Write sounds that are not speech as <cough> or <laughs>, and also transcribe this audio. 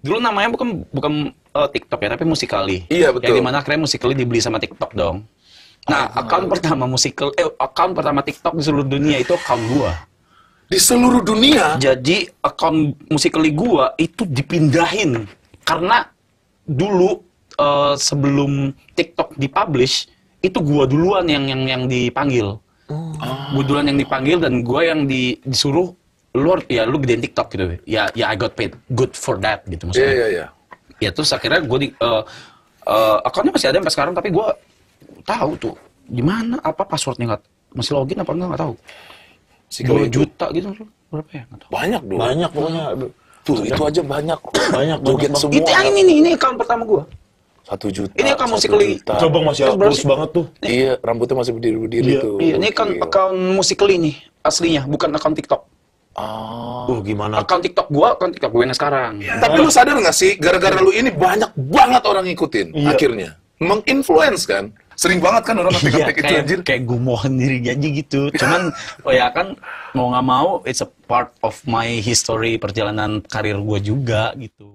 dulu namanya bukan bukan uh, TikTok ya, tapi Musikali. Iya betul. Yang dimana akhirnya Musikali dibeli sama TikTok dong. Nah, oh, account pertama musikal, eh, account pertama TikTok di seluruh dunia itu akun gua. Di seluruh dunia? Jadi akun musikali gua itu dipindahin karena dulu uh, sebelum TikTok dipublish itu gua duluan yang yang yang dipanggil. Oh. Gua duluan yang dipanggil dan gua yang di, disuruh lu ya lu gedein TikTok gitu ya ya I got paid good for that gitu maksudnya yeah, yeah, yeah. ya terus akhirnya gue di uh, eh, uh, eh, akunnya masih ada sampai sekarang tapi gue tahu tuh gimana apa passwordnya nggak masih login apa enggak nggak tahu dua juta gitu berapa ya tahu banyak dong banyak pokoknya tuh banyak. itu aja banyak banyak joget semua itu yang ini ini account pertama gue satu juta ini account musikly coba masih harus banget tuh iya rambutnya masih berdiri berdiri iya. tuh iya. ini kan account musikly nih aslinya bukan account tiktok Oh, uh, gimana? Akun TikTok gua, akun TikTok gue yang sekarang. Yeah. Tapi lu sadar gak sih, gara-gara lu ini banyak banget orang ngikutin yeah. akhirnya. Menginfluence kan? Sering banget kan orang ngetik ngetik iya, itu anjir. Kayak mohon diri janji gitu. Cuman, <laughs> oh ya kan, mau gak mau, it's a part of my history perjalanan karir gue juga gitu.